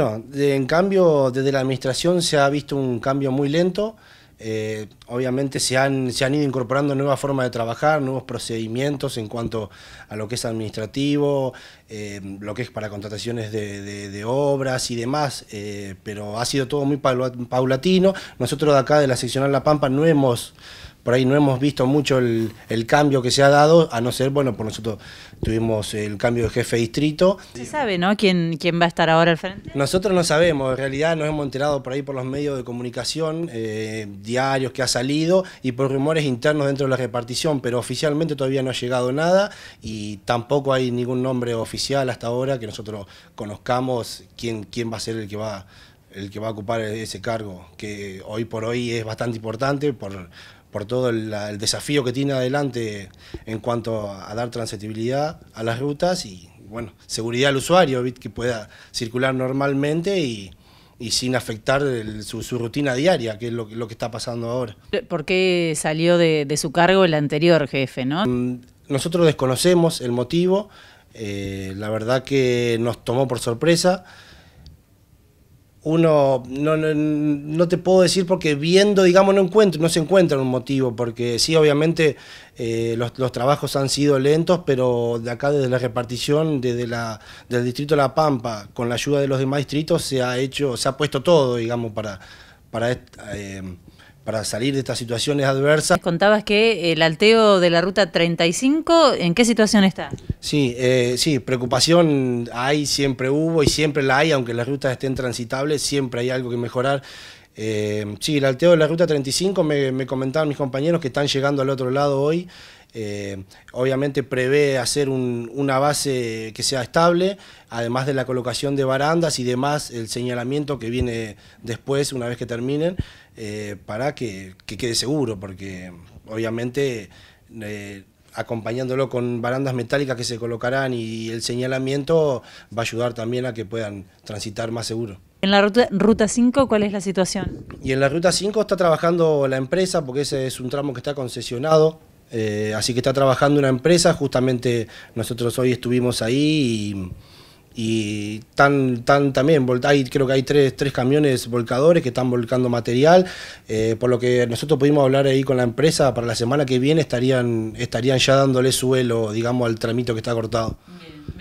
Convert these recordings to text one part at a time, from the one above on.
No, en cambio, desde la administración se ha visto un cambio muy lento. Eh, obviamente se han, se han ido incorporando nuevas formas de trabajar, nuevos procedimientos en cuanto a lo que es administrativo, eh, lo que es para contrataciones de, obras y demás, eh, pero ha sido todo muy paulatino. Nosotros de acá de la seccional La Pampa no hemos por ahí no hemos visto mucho el, cambio que se ha dado, a no ser, bueno, por nosotros tuvimos el cambio de jefe de distrito. Se sabe, ¿no? ¿Quién, quién va a estar ahora al frente? Nosotros no sabemos, en realidad nos hemos enterado por ahí por los medios de comunicación, eh, diarios que ha salido y por rumores internos dentro de la repartición, pero oficialmente todavía no ha llegado nada y tampoco hay ningún nombre oficial hasta ahora que nosotros conozcamos quién, quién va a ser el que va el que va a ocupar ese cargo, que hoy por hoy es bastante importante por por todo el, desafío que tiene adelante en cuanto a dar transitibilidad a las rutas y, bueno, seguridad al usuario, que pueda circular normalmente y, sin afectar su, rutina diaria, que es lo, lo, que está pasando ahora. ¿Por qué salió de, su cargo el anterior jefe, no? Mm, nosotros desconocemos el motivo, eh, la verdad que nos tomó por sorpresa, uno no, no, no, te puedo decir porque viendo, digamos, no encuentro, no se encuentra un motivo, porque sí, obviamente eh, los, trabajos han sido lentos, pero de acá desde la repartición, desde la, del distrito La Pampa, con la ayuda de los demás distritos, se ha hecho, se ha puesto todo, digamos, para, para eh, para salir de estas situaciones adversas. Contabas que el alteo de la ruta 35, ¿en qué situación está? Sí, eh, sí, preocupación hay, siempre hubo y siempre la hay, aunque las rutas estén transitables, siempre hay algo que mejorar. Eh, sí, el alteo de la Ruta 35 me, me, comentaban mis compañeros que están llegando al otro lado hoy. Eh, obviamente prevé hacer una base que sea estable, además de la colocación de barandas y demás, el señalamiento que viene después, una vez que terminen, eh, para que, quede seguro, porque obviamente eh, acompañándolo con barandas metálicas que se colocarán y el señalamiento va a ayudar también a que puedan transitar más seguro. En la ruta, 5, ¿cuál es la situación? Y en la ruta 5 está trabajando la empresa, porque ese es un tramo que está concesionado, eh, así que está trabajando una empresa, justamente nosotros hoy estuvimos ahí y, tan, tan, también hay, creo que hay tres, tres, camiones volcadores que están volcando material, eh, por lo que nosotros pudimos hablar ahí con la empresa, para la semana que viene estarían, estarían ya dándole suelo, digamos, al tramito que está cortado.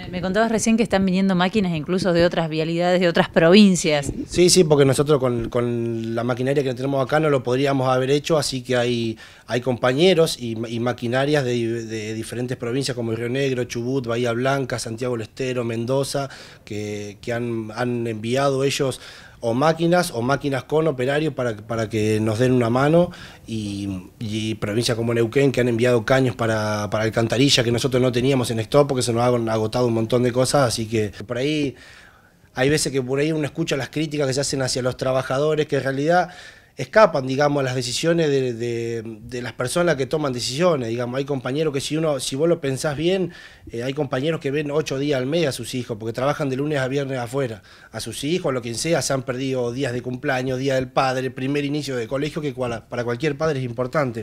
Me, contabas recién que están viniendo máquinas incluso de otras vialidades, de otras provincias. Sí, sí, porque nosotros con, la maquinaria que tenemos acá no lo podríamos haber hecho, así que hay, hay compañeros y, maquinarias de, diferentes provincias como Río Negro, Chubut, Bahía Blanca, Santiago del Estero, Mendoza, que, han, han enviado ellos o máquinas o máquinas con operarios para, para que nos den una mano y, provincias como Neuquén que han enviado caños para, para alcantarilla que nosotros no teníamos en Stop porque se nos han agotado un montón de cosas, así que por ahí hay veces que por ahí uno escucha las críticas que se hacen hacia los trabajadores que en realidad escapan, digamos, a las decisiones de, de, las personas que toman decisiones, digamos, hay compañeros que si uno, si vos lo pensás bien, eh, hay compañeros que ven ocho días al mes a sus hijos, porque trabajan de lunes a viernes afuera, a sus hijos, lo que sea, se han perdido días de cumpleaños, días del padre, primer inicio de colegio, que para cualquier padre es importante.